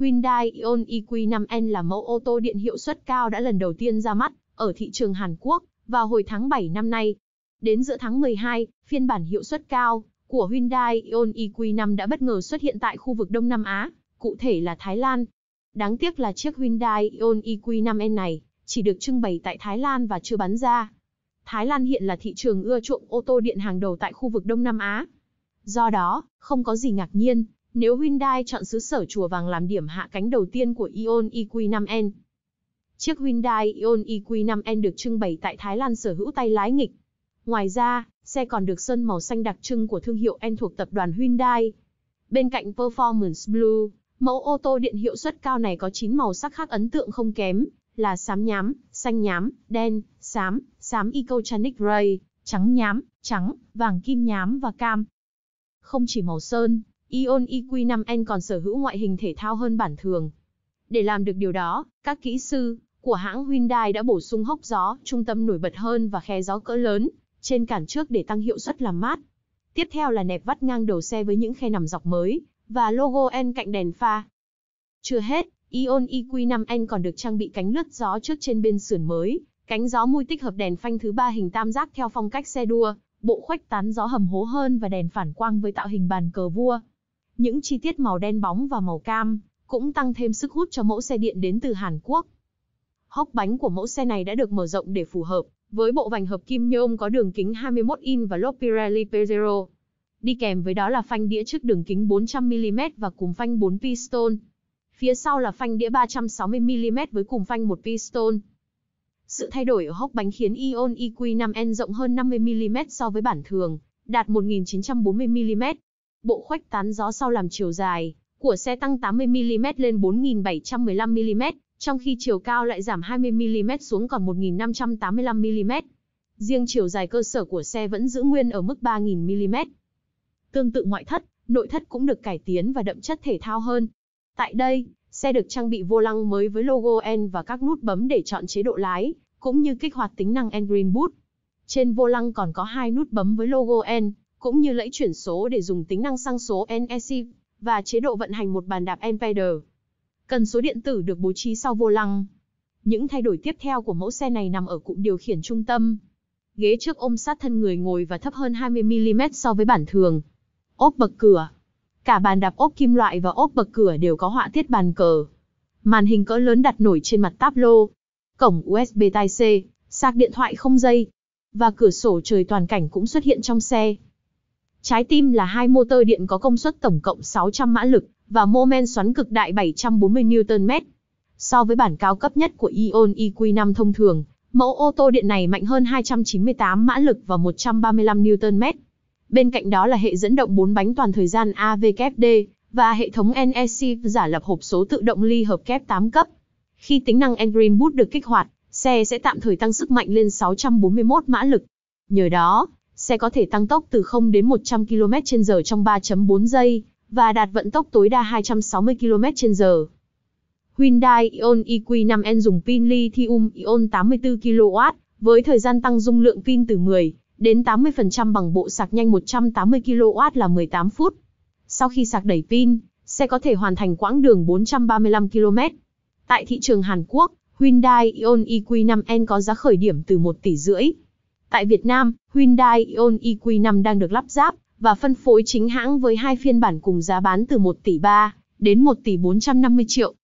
Hyundai Ion EQ5N là mẫu ô tô điện hiệu suất cao đã lần đầu tiên ra mắt ở thị trường Hàn Quốc vào hồi tháng 7 năm nay. Đến giữa tháng 12, phiên bản hiệu suất cao của Hyundai Ion EQ5 đã bất ngờ xuất hiện tại khu vực Đông Nam Á, cụ thể là Thái Lan. Đáng tiếc là chiếc Hyundai Ion EQ5N này chỉ được trưng bày tại Thái Lan và chưa bán ra. Thái Lan hiện là thị trường ưa chuộng ô tô điện hàng đầu tại khu vực Đông Nam Á. Do đó, không có gì ngạc nhiên nếu Hyundai chọn xứ sở Chùa Vàng làm điểm hạ cánh đầu tiên của Ion EQ5N. Chiếc Hyundai Ion EQ5N được trưng bày tại Thái Lan sở hữu tay lái nghịch. Ngoài ra, xe còn được sơn màu xanh đặc trưng của thương hiệu N thuộc tập đoàn Hyundai. Bên cạnh Performance Blue, mẫu ô tô điện hiệu suất cao này có 9 màu sắc khác ấn tượng không kém, là xám nhám, xanh nhám, đen, xám, xám Ecotronic Grey, trắng nhám, trắng, vàng kim nhám và cam. Không chỉ màu sơn, Ion eq 5 n còn sở hữu ngoại hình thể thao hơn bản thường. Để làm được điều đó, các kỹ sư của hãng Hyundai đã bổ sung hốc gió, trung tâm nổi bật hơn và khe gió cỡ lớn trên cản trước để tăng hiệu suất làm mát. Tiếp theo là nẹp vắt ngang đầu xe với những khe nằm dọc mới và logo N cạnh đèn pha. Chưa hết, Ion EQ5N còn được trang bị cánh lướt gió trước trên bên sườn mới, cánh gió mui tích hợp đèn phanh thứ ba hình tam giác theo phong cách xe đua, bộ khuếch tán gió hầm hố hơn và đèn phản quang với tạo hình bàn cờ vua. Những chi tiết màu đen bóng và màu cam cũng tăng thêm sức hút cho mẫu xe điện đến từ Hàn Quốc. Hốc bánh của mẫu xe này đã được mở rộng để phù hợp với bộ vành hợp kim nhôm có đường kính 21 in và lốp Pirelli P Pezero. Đi kèm với đó là phanh đĩa trước đường kính 400mm và cùm phanh 4 piston. Phía sau là phanh đĩa 360mm với cùm phanh 1 piston. Sự thay đổi ở hốc bánh khiến Ion EQ5N rộng hơn 50mm so với bản thường, đạt 1940mm bộ khoách tán gió sau làm chiều dài của xe tăng 80mm lên 4.715mm, trong khi chiều cao lại giảm 20mm xuống còn 1.585mm. Riêng chiều dài cơ sở của xe vẫn giữ nguyên ở mức 3.000mm. Tương tự ngoại thất, nội thất cũng được cải tiến và đậm chất thể thao hơn. Tại đây, xe được trang bị vô lăng mới với logo N và các nút bấm để chọn chế độ lái, cũng như kích hoạt tính năng N Green Boot. Trên vô lăng còn có hai nút bấm với logo N, cũng như lẫy chuyển số để dùng tính năng sang số NEC và chế độ vận hành một bàn đạp Empider. Cần số điện tử được bố trí sau vô lăng. Những thay đổi tiếp theo của mẫu xe này nằm ở cụm điều khiển trung tâm. Ghế trước ôm sát thân người ngồi và thấp hơn 20mm so với bản thường. Ốp bậc cửa. Cả bàn đạp ốp kim loại và ốp bậc cửa đều có họa tiết bàn cờ. Màn hình cỡ lớn đặt nổi trên mặt táp lô. Cổng USB Type-C, sạc điện thoại không dây. Và cửa sổ trời toàn cảnh cũng xuất hiện trong xe. Trái tim là hai motor điện có công suất tổng cộng 600 mã lực và mô men xoắn cực đại 740 Nm. So với bản cao cấp nhất của Ion EQ5 thông thường, mẫu ô tô điện này mạnh hơn 298 mã lực và 135 Nm. Bên cạnh đó là hệ dẫn động 4 bánh toàn thời gian AVKD và hệ thống NEC giả lập hộp số tự động ly hợp kép 8 cấp. Khi tính năng Engine Boost được kích hoạt, xe sẽ tạm thời tăng sức mạnh lên 641 mã lực. Nhờ đó, xe có thể tăng tốc từ 0 đến 100 km h trong 3.4 giây, và đạt vận tốc tối đa 260 km h Hyundai Ion EQ5N dùng pin lithium-ion 84 kW, với thời gian tăng dung lượng pin từ 10 đến 80% bằng bộ sạc nhanh 180 kW là 18 phút. Sau khi sạc đầy pin, xe có thể hoàn thành quãng đường 435 km. Tại thị trường Hàn Quốc, Hyundai Ion EQ5N có giá khởi điểm từ 1 tỷ rưỡi Tại Việt Nam, Hyundai Ion EQ5 đang được lắp ráp và phân phối chính hãng với hai phiên bản cùng giá bán từ 1 tỷ 3 đến 1 tỷ 450 triệu.